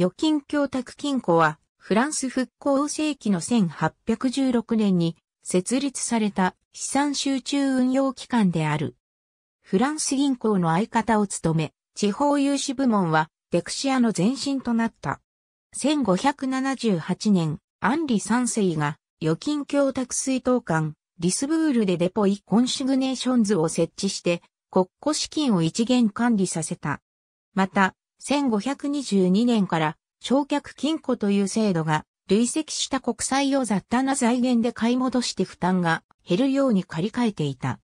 預金供託金庫は、フランス復興世紀の1816年に設立された資産集中運用機関である。フランス銀行の相方を務め、地方融資部門はデクシアの前身となった。1578年、アンリ三世が預金供託水道館、リスブールでデポイコンシグネーションズを設置して、国庫資金を一元管理させた。また、1522年から焼却金庫という制度が累積した国債を雑多な財源で買い戻して負担が減るように借り換えていた。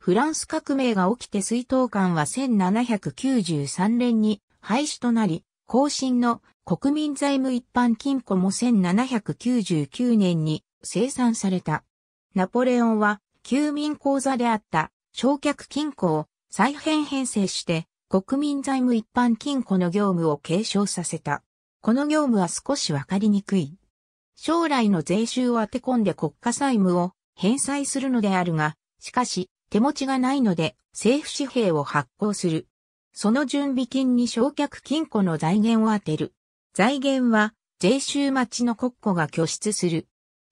フランス革命が起きて水道管は1793年に廃止となり、更新の国民財務一般金庫も1799年に生産された。ナポレオンは、休民口座であった、焼却金庫を再編編成して、国民財務一般金庫の業務を継承させた。この業務は少しわかりにくい。将来の税収を当て込んで国家債務を返済するのであるが、しかし手持ちがないので政府紙幣を発行する。その準備金に償却金庫の財源を当てる。財源は税収待ちの国庫が拠出する。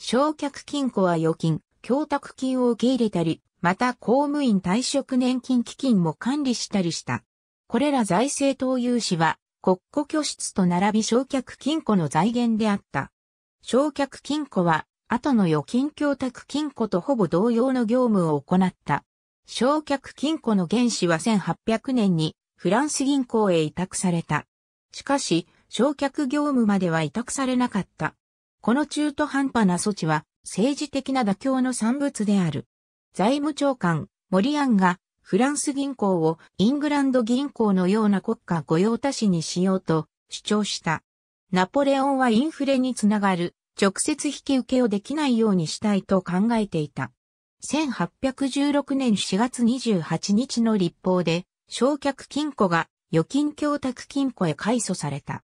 償却金庫は預金、供託金を受け入れたり、また公務員退職年金基金も管理したりした。これら財政投融資は国庫拠出と並び償却金庫の財源であった。償却金庫は後の預金供託金庫とほぼ同様の業務を行った。償却金庫の原資は1800年にフランス銀行へ委託された。しかし、償却業務までは委託されなかった。この中途半端な措置は政治的な妥協の産物である。財務長官、モリアンがフランス銀行をイングランド銀行のような国家御用達にしようと主張した。ナポレオンはインフレにつながる直接引き受けをできないようにしたいと考えていた。1816年4月28日の立法で、焼却金庫が預金供託金庫へ改祖された。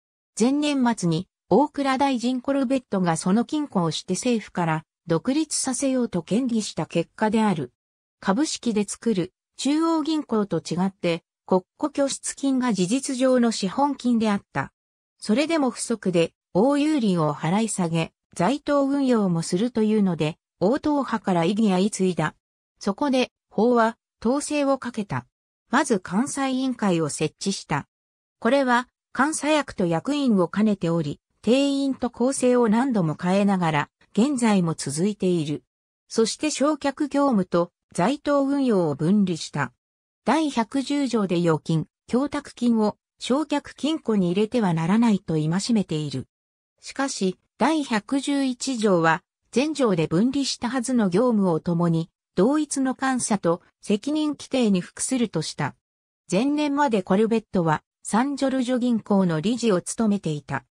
前年末に大倉大臣コルベットがその金庫をして政府から独立させようと権議した結果である。株式で作る中央銀行と違って国庫拠出金が事実上の資本金であった。それでも不足で、大有利を払い下げ、在党運用もするというので、応党派から異議相次いだ。そこで、法は、統制をかけた。まず関西委員会を設置した。これは、監査役と役員を兼ねており、定員と構成を何度も変えながら、現在も続いている。そして焼却業務と在等運用を分離した。第110条で預金、供託金を償却金庫に入れてはならないと戒めている。しかし、第111条は、全条で分離したはずの業務を共に、同一の監査と責任規定に服するとした。前年までコルベットは、サンジョルジョ銀行の理事を務めていた。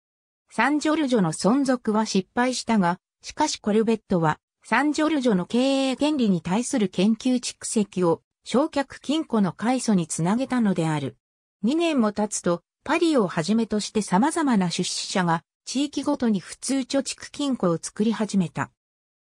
サンジョルジョの存続は失敗したが、しかしコルベットはサンジョルジョの経営権利に対する研究蓄積を焼却金庫の開祖につなげたのである。2年も経つと、パリをはじめとして様々な出資者が地域ごとに普通貯蓄金庫を作り始めた。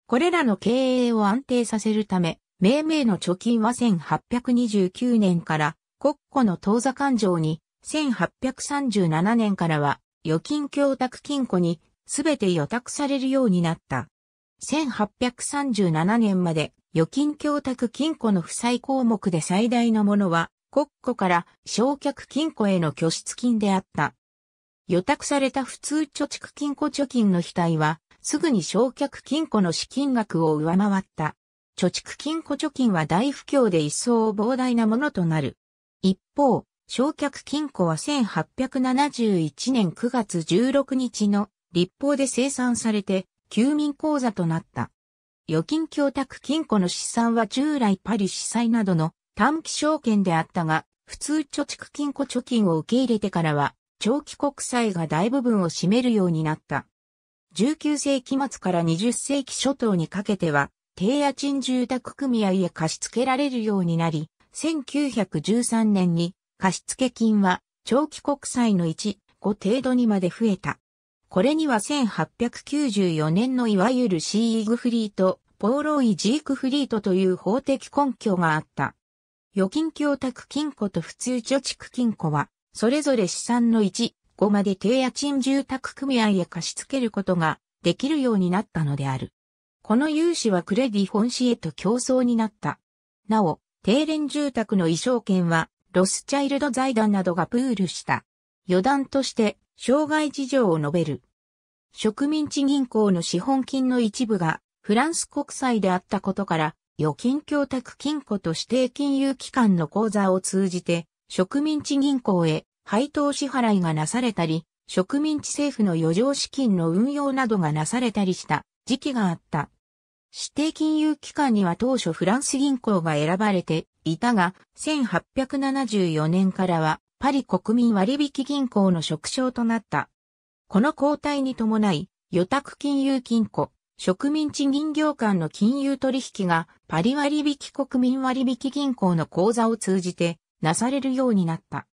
これらの経営を安定させるため、命名の貯金は1829年から国庫の当座勘定に、1837年からは預金供託金庫にすべて予託されるようになった。1837年まで預金供託金庫の負債項目で最大のものは国庫から償却金庫への拠出金であった。予託された普通貯蓄金庫貯金の額は、すぐに償却金庫の資金額を上回った。貯蓄金庫貯金は大不況で一層膨大なものとなる。一方、償却金庫は1871年9月16日の立法で生産されて、休眠口座となった。預金供託金庫の資産は従来パリ司債などの短期証券であったが、普通貯蓄金庫貯金を受け入れてからは、長期国債が大部分を占めるようになった。19世紀末から20世紀初頭にかけては、低家賃住宅組合へ貸し付けられるようになり、1913年に貸付金は長期国債の1、5程度にまで増えた。これには1894年のいわゆるシー・イグフリート、ポーロイ・ジークフリートという法的根拠があった。預金供託金庫と普通貯蓄金庫は、それぞれ資産の1、5まで低家賃住宅組合へ貸し付けることができるようになったのである。この融資はクレディ本市へと競争になった。なお、低廉住宅の衣装権は、ロスチャイルド財団などがプールした。余談として、障害事情を述べる。植民地銀行の資本金の一部がフランス国債であったことから、預金協託金庫と指定金融機関の口座を通じて、植民地銀行へ配当支払いがなされたり、植民地政府の余剰資金の運用などがなされたりした時期があった。指定金融機関には当初フランス銀行が選ばれていたが、1874年からはパリ国民割引銀行の職小となった。この交代に伴い、予託金融金庫、植民地銀形間の金融取引がパリ割引国民割引銀行の口座を通じてなされるようになった。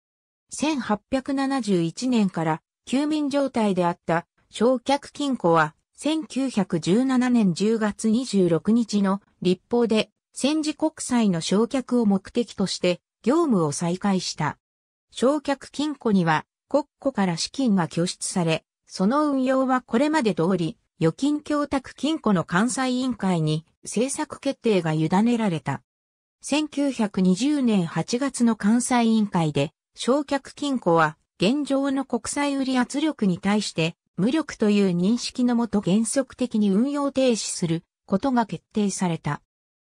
1871年から休眠状態であった焼却金庫は1917年10月26日の立法で戦時国債の焼却を目的として業務を再開した。焼却金庫には国庫から資金が拠出され、その運用はこれまで通り、預金供託金庫の関西委員会に政策決定が委ねられた。1920年8月の関西委員会で、焼却金庫は現状の国際売り圧力に対して無力という認識のもと原則的に運用停止することが決定された。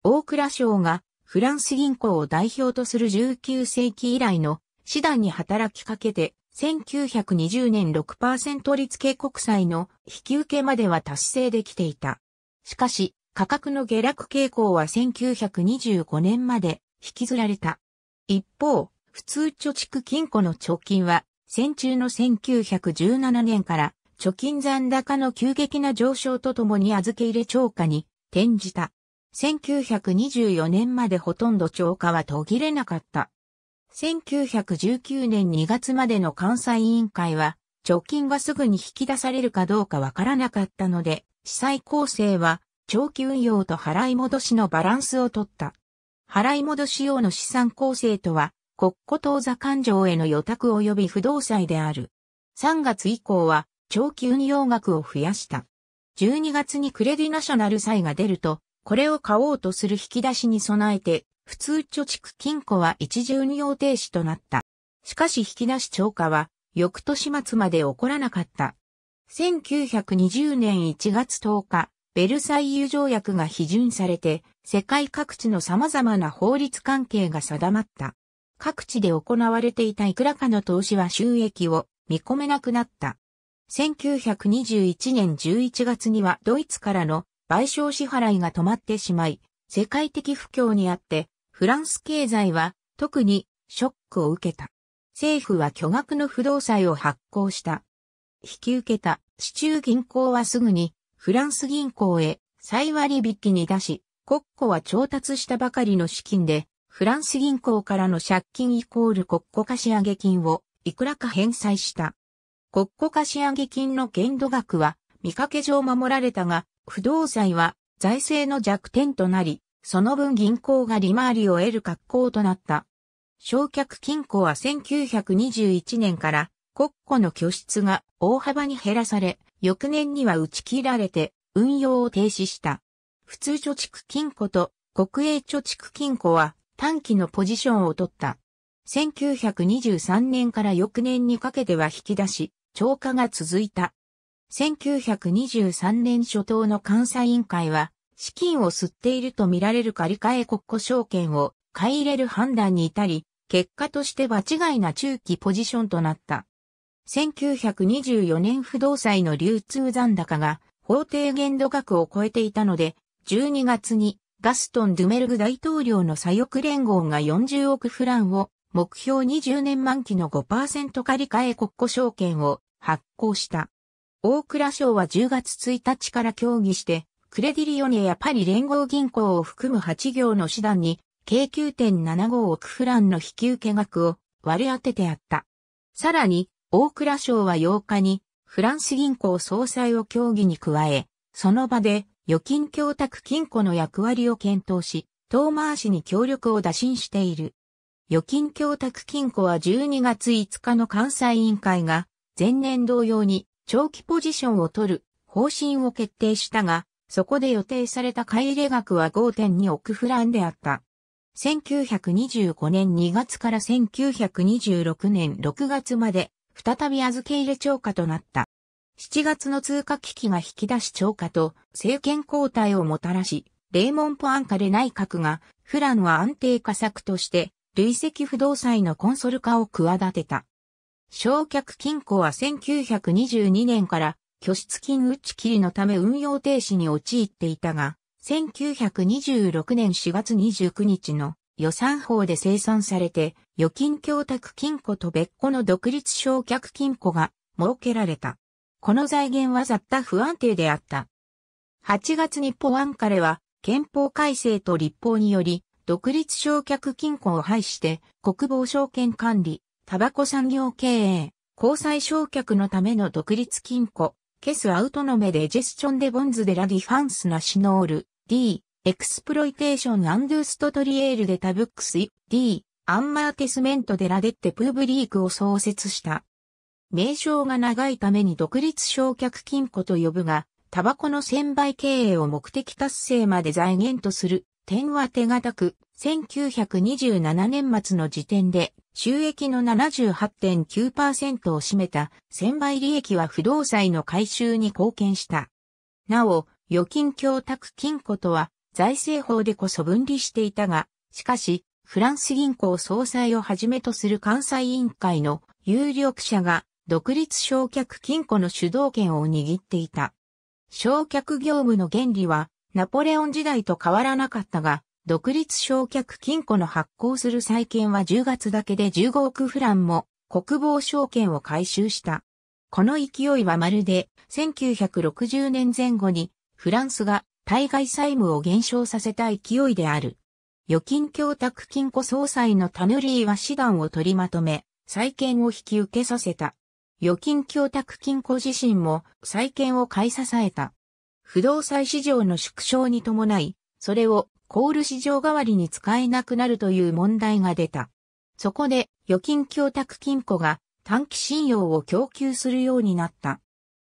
大倉省がフランス銀行を代表とする19世紀以来の師団に働きかけて、1920年6%率計国債の引き受けまでは達成できていた。しかし、価格の下落傾向は1925年まで引きずられた。一方、普通貯蓄金庫の貯金は、戦中の1917年から貯金残高の急激な上昇とともに預け入れ超過に転じた。1924年までほとんど超過は途切れなかった。1919年2月までの関西委員会は、貯金がすぐに引き出されるかどうかわからなかったので、資産構成は、長期運用と払い戻しのバランスを取った。払い戻し用の資産構成とは、国庫当座勘定への予託及び不動債である。3月以降は、長期運用額を増やした。12月にクレディナショナル債が出ると、これを買おうとする引き出しに備えて、普通貯蓄金庫は一重に用停止となった。しかし引き出し超過は翌年末まで起こらなかった。1920年1月10日、ベルサイユ条約が批准されて、世界各地の様々な法律関係が定まった。各地で行われていたいくらかの投資は収益を見込めなくなった。1921年11月にはドイツからの賠償支払いが止まってしまい、世界的不況にあってフランス経済は特にショックを受けた。政府は巨額の不動債を発行した。引き受けた市中銀行はすぐにフランス銀行へ再割引に出し、国庫は調達したばかりの資金で、フランス銀行からの借金イコール国庫貸上金をいくらか返済した。国庫貸上金の限度額は見かけ上守られたが、不動債は財政の弱点となり、その分銀行が利回りを得る格好となった。焼却金庫は1921年から国庫の拠出が大幅に減らされ、翌年には打ち切られて運用を停止した。普通貯蓄金庫と国営貯蓄金庫は短期のポジションを取った。1923年から翌年にかけては引き出し、超過が続いた。1923年初頭の監査委員会は資金を吸っていると見られる借り換え国庫証券を買い入れる判断に至り、結果として場違いな中期ポジションとなった。1924年不動産の流通残高が法定限度額を超えていたので、12月にガストン・ドゥメルグ大統領の左翼連合が40億フランを目標20年満期の5%借り換え国庫証券を発行した。大倉省は10月1日から協議してクレディリオネやパリ連合銀行を含む8行の手段に、計9.75億フランの引き受け額を割り当ててあった。さらに、大蔵省は8日に、フランス銀行総裁を協議に加え、その場で預金供託金庫の役割を検討し、遠回しに協力を打診している。預金供託金庫は12月5日の関西委員会が前年同様に長期ポジションを取る方針を決定したが、そこで予定された買入額は5.2億フランであった。1925年2月から1926年6月まで、再び預け入れ超過となった。7月の通貨危機が引き出し超過と政権交代をもたらし、レーモン・ポアンカレ内閣が、フランは安定化策として、累積不動債のコンソル化を企てた。焼却金庫は1922年から拠出金打ち切りのため運用停止に陥っていたが、1926年4月29日の予算法で生産されて、預金供託金庫と別個の独立償却金庫が設けられた。この財源は雑多不安定であった。8月にポワンカレは憲法改正と立法により、独立償却金庫を廃して、国防証券管理、タバコ産業経営、交際償却のための独立金庫、ケスアウトノメでジェスチョンデボンズデラディファンスナシノール、D、エクスプロイテーションアンドゥストトリエールデタブックス、D、アンマーテスメントデラデッテプーブリークを創設した。名称が長いために独立焼却金庫と呼ぶが、タバコの専売経営を目的達成まで財源とする点は手堅く、1927年末の時点で収益の78.9%を占めた千倍利益は不動債の回収に貢献した。なお、預金供託金庫とは財政法でこそ分離していたが、しかし、フランス銀行総裁をはじめとする関西委員会の有力者が独立償却金庫の主導権を握っていた。償却業務の原理はナポレオン時代と変わらなかったが、独立償却金庫の発行する債券は10月だけで15億フランも国防証券を回収した。この勢いはまるで1960年前後にフランスが対外債務を減少させた勢いである。預金供託金庫総裁のタヌリーは手段を取りまとめ、債券を引き受けさせた。預金供託金庫自身も債券を買い支えた。不動産市場の縮小に伴い、それをコール市場代わりに使えなくなるという問題が出た。そこで預金供託金庫が短期信用を供給するようになった。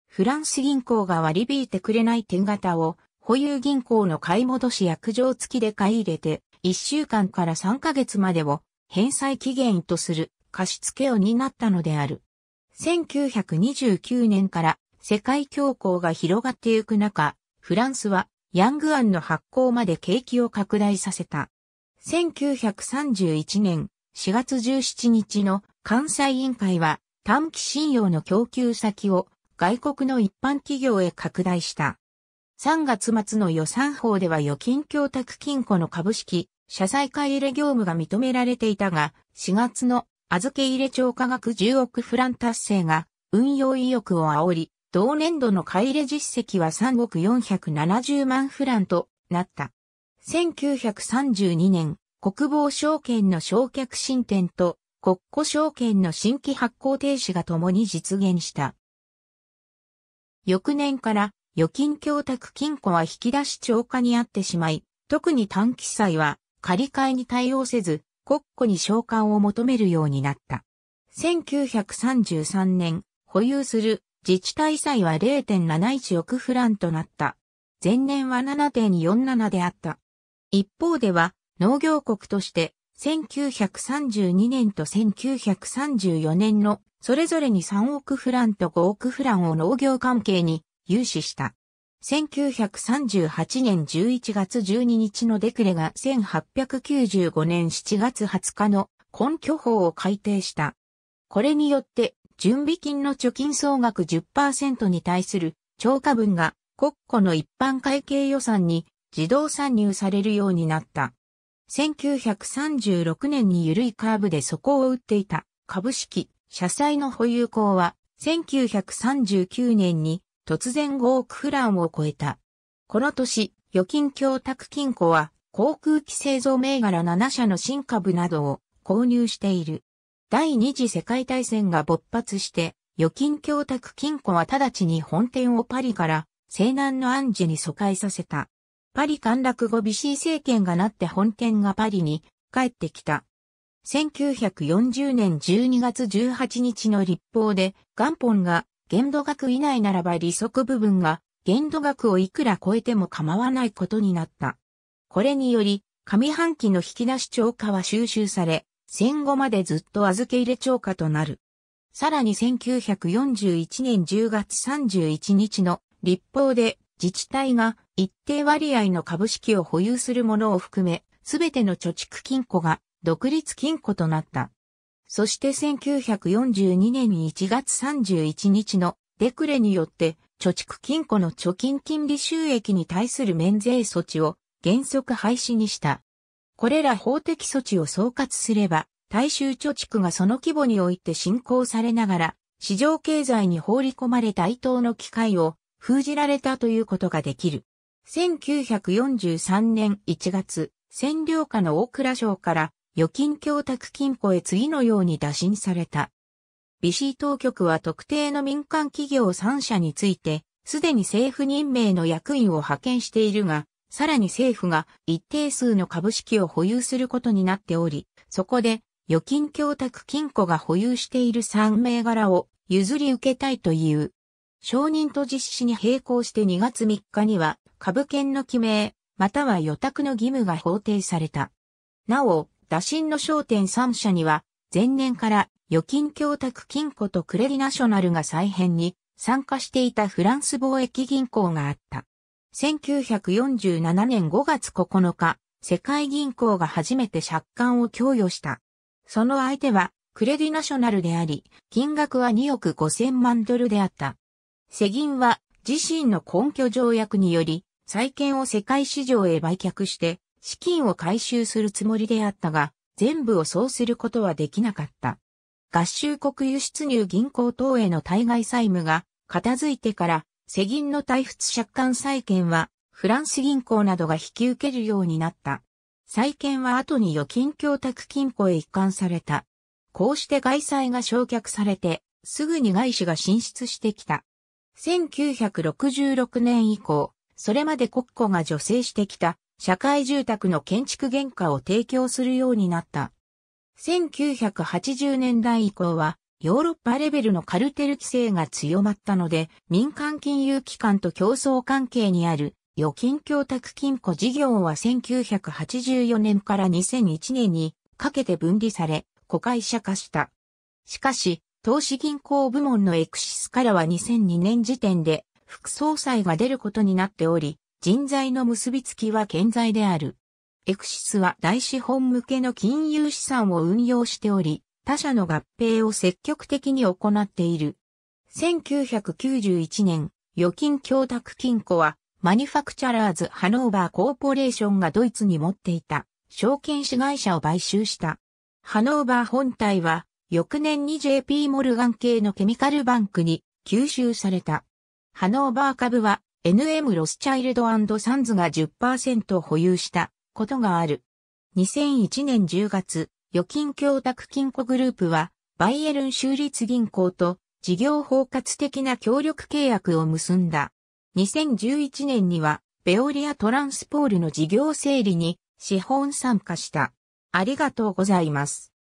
フランス銀行が割り引いてくれない手形を保有銀行の買い戻し約定付きで買い入れて1週間から3ヶ月までを返済期限とする貸付を担ったのである。1929年から世界恐慌が広がってゆく中、フランスはヤングアンの発行まで景気を拡大させた。1931年4月17日の関西委員会は短期信用の供給先を外国の一般企業へ拡大した。3月末の予算法では預金供託金庫の株式、社債買入れ業務が認められていたが、4月の預け入れ超価額10億フラン達成が運用意欲を煽り、同年度の買入実績は3億470万フランとなった。1932年、国防証券の償却進展と国庫証券の新規発行停止が共に実現した。翌年から預金供託金庫は引き出し超過にあってしまい、特に短期債は借り換えに対応せず、国庫に償還を求めるようになった。1933年、保有する自治体債は0.71億フランとなった。前年は7.47であった。一方では、農業国として、1932年と1934年の、それぞれに3億フランと5億フランを農業関係に融資した。1938年11月12日のデクレが1895年7月20日の根拠法を改定した。これによって準備金の貯金総額10%に対する超過分が国庫の一般会計予算に自動参入されるようになった。1936年に緩いカーブで底を打っていた株式、社債の保有口は1939年に突然5億フランを超えた。この年、預金供託金庫は航空機製造銘柄7社の新株などを購入している。第二次世界大戦が勃発して、預金教託金庫は直ちに本店をパリから西南のアンジェに疎開させた。パリ陥落後ビシー政権がなって本店がパリに帰ってきた。1940年12月18日の立法で元本が限度額以内ならば利息部分が限度額をいくら超えても構わないことになった。これにより上半期の引き出し超過は収集され、戦後までずっと預け入れ超過となる。さらに1941年10月31日の立法で自治体が一定割合の株式を保有するものを含め、すべての貯蓄金庫が独立金庫となった。そして1942年1月31日のデクレによって貯蓄金庫の貯金金利収益に対する免税措置を原則廃止にした。これら法的措置を総括すれば、大衆貯蓄がその規模において進行されながら、市場経済に放り込まれた伊藤の機会を封じられたということができる。1943年1月、占領下の大蔵省から預金供託金庫へ次のように打診された。シー当局は特定の民間企業3社について、すでに政府任命の役員を派遣しているが、さらに政府が一定数の株式を保有することになっており、そこで預金供託金庫が保有している3銘柄を譲り受けたいという。承認と実施に並行して2月3日には株券の記名、または予託の義務が法定された。なお、打診の焦点3社には、前年から預金供託金庫とクレディナショナルが再編に参加していたフランス貿易銀行があった。1947年5月9日、世界銀行が初めて借款を供与した。その相手は、クレディナショナルであり、金額は2億5千万ドルであった。世銀は、自身の根拠条約により、債券を世界市場へ売却して、資金を回収するつもりであったが、全部をそうすることはできなかった。合衆国輸出入銀行等への対外債務が片付いてから世銀の対仏借款債券は、フランス銀行などが引き受けるようになった。債券は後に預金供託金庫へ移管された。こうして外債が焼却されて、すぐに外資が進出してきた。1966年以降、それまで国庫が助成してきた社会住宅の建築原価を提供するようになった。1980年代以降はヨーロッパレベルのカルテル規制が強まったので、民間金融機関と競争関係にある預金供託金庫事業は1984年から2001年にかけて分離され、子会社化した。しかし、投資銀行部門のエクシスからは2002年時点で副総裁が出ることになっており、人材の結びつきは健在である。エクシスは大資本向けの金融資産を運用しており、他社の合併を積極的に行っている。1991年、預金供託金庫は、マニファクチャラーズ・ハノーバー・コーポレーションがドイツに持っていた、証券子会社を買収した。ハノーバー本体は、翌年に JP モルガン系のケミカルバンクに吸収された。ハノーバー株は NM ロスチャイルドサンズが10%保有したことがある。2001年10月、預金協託金庫グループは、バイエルン州立銀行と事業包括的な協力契約を結んだ。2011年には、ベオリアトランスポールの事業整理に資本参加した。ありがとうございます。